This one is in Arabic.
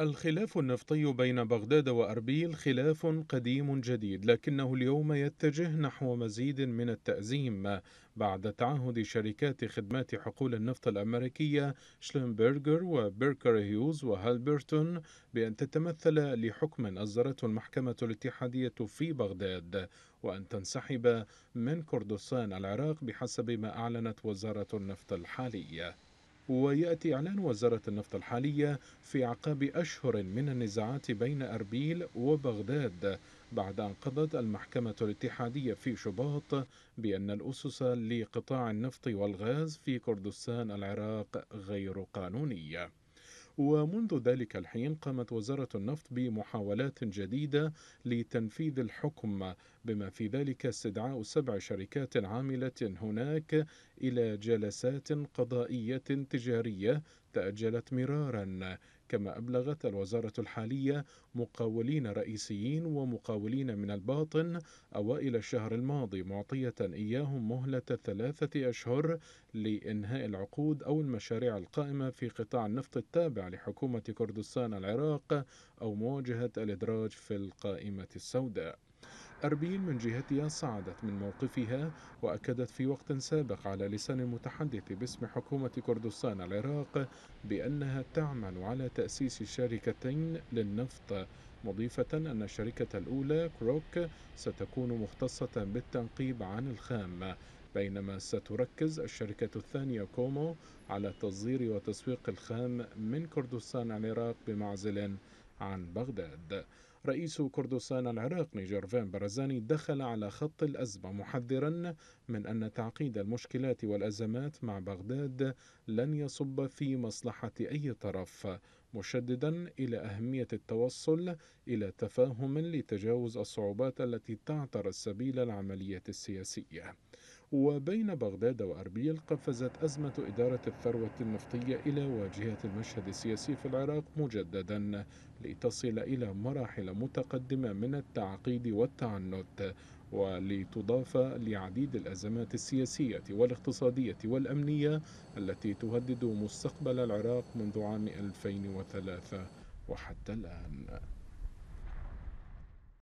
الخلاف النفطي بين بغداد وأربيل خلاف قديم جديد لكنه اليوم يتجه نحو مزيد من التأزيم بعد تعهد شركات خدمات حقول النفط الأمريكية شلمبرجر وبيركر هيوز وهالبرتون بأن تتمثل لحكم أصدرته المحكمة الاتحادية في بغداد وأن تنسحب من كردستان العراق بحسب ما أعلنت وزارة النفط الحالية ويأتي إعلان وزارة النفط الحالية في عقاب أشهر من النزاعات بين أربيل وبغداد بعد أن قضت المحكمة الاتحادية في شباط بأن الأسس لقطاع النفط والغاز في كردستان العراق غير قانونية ومنذ ذلك الحين قامت وزارة النفط بمحاولات جديدة لتنفيذ الحكم بما في ذلك استدعاء سبع شركات عاملة هناك إلى جلسات قضائية تجارية تأجلت مرارا كما أبلغت الوزارة الحالية مقاولين رئيسيين ومقاولين من الباطن أوائل الشهر الماضي معطية إياهم مهلة ثلاثة أشهر لإنهاء العقود أو المشاريع القائمة في قطاع النفط التابع لحكومة كردستان العراق أو مواجهة الإدراج في القائمة السوداء أربيل من جهتها صعدت من موقفها وأكدت في وقت سابق على لسان المتحدث باسم حكومة كردستان العراق بأنها تعمل على تأسيس شركتين للنفط مضيفة أن الشركة الأولى كروك ستكون مختصة بالتنقيب عن الخام بينما ستركز الشركة الثانية كومو على تصدير وتسويق الخام من كردستان العراق بمعزل عن بغداد رئيس كردستان العراق نيجرفان برزاني دخل على خط الأزمة محذرا من أن تعقيد المشكلات والأزمات مع بغداد لن يصب في مصلحة أي طرف مشددا إلى أهمية التوصل إلى تفاهم لتجاوز الصعوبات التي تعترى السبيل العملية السياسية وبين بغداد وأربيل قفزت أزمة إدارة الثروة النفطية إلى واجهة المشهد السياسي في العراق مجددا لتصل إلى مراحل متقدمة من التعقيد والتعنت ولتضاف لعديد الأزمات السياسية والاقتصادية والأمنية التي تهدد مستقبل العراق منذ عام 2003 وحتى الآن